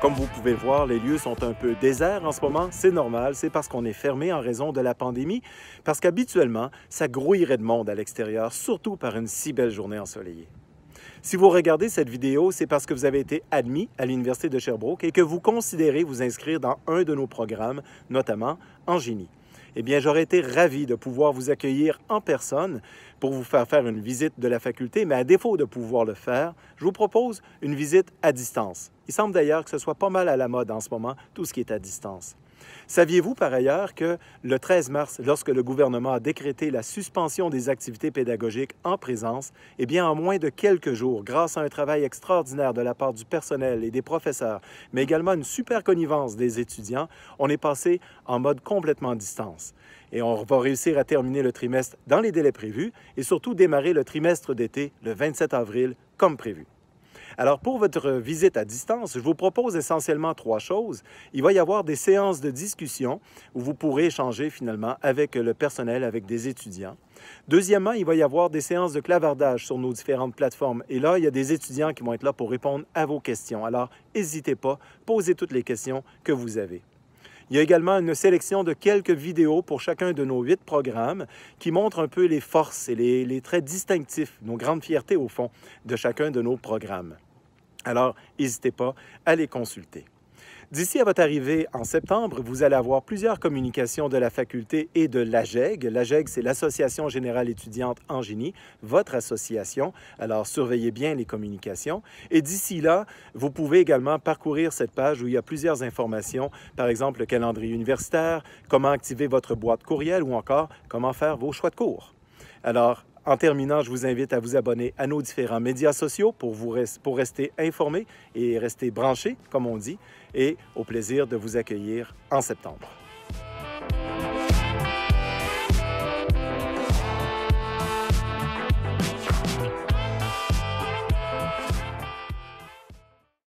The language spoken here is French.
comme vous pouvez voir, les lieux sont un peu déserts en ce moment. C'est normal, c'est parce qu'on est fermé en raison de la pandémie, parce qu'habituellement, ça grouillerait de monde à l'extérieur, surtout par une si belle journée ensoleillée. Si vous regardez cette vidéo, c'est parce que vous avez été admis à l'Université de Sherbrooke et que vous considérez vous inscrire dans un de nos programmes, notamment en génie eh bien, j'aurais été ravi de pouvoir vous accueillir en personne pour vous faire faire une visite de la faculté, mais à défaut de pouvoir le faire, je vous propose une visite à distance. Il semble d'ailleurs que ce soit pas mal à la mode en ce moment, tout ce qui est à distance. Saviez-vous par ailleurs que le 13 mars, lorsque le gouvernement a décrété la suspension des activités pédagogiques en présence, eh bien en moins de quelques jours, grâce à un travail extraordinaire de la part du personnel et des professeurs, mais également une super connivence des étudiants, on est passé en mode complètement distance. Et on va réussir à terminer le trimestre dans les délais prévus et surtout démarrer le trimestre d'été le 27 avril comme prévu. Alors, pour votre visite à distance, je vous propose essentiellement trois choses. Il va y avoir des séances de discussion où vous pourrez échanger finalement avec le personnel, avec des étudiants. Deuxièmement, il va y avoir des séances de clavardage sur nos différentes plateformes. Et là, il y a des étudiants qui vont être là pour répondre à vos questions. Alors, n'hésitez pas, posez toutes les questions que vous avez. Il y a également une sélection de quelques vidéos pour chacun de nos huit programmes qui montrent un peu les forces et les, traits distinctifs, nos grandes fiertés au fond, de chacun de nos programmes. Alors, n'hésitez pas à les consulter. D'ici à votre arrivée en septembre, vous allez avoir plusieurs communications de la faculté et de l'AGEG. L'AGEG, c'est l'Association générale étudiante en génie, votre association. Alors, surveillez bien les communications. Et d'ici là, vous pouvez également parcourir cette page où il y a plusieurs informations, par exemple le calendrier universitaire, comment activer votre boîte courriel ou encore comment faire vos choix de cours. Alors, en terminant, je vous invite à vous abonner à nos différents médias sociaux pour, vous pour rester informé et rester branché, comme on dit, et au plaisir de vous accueillir en septembre.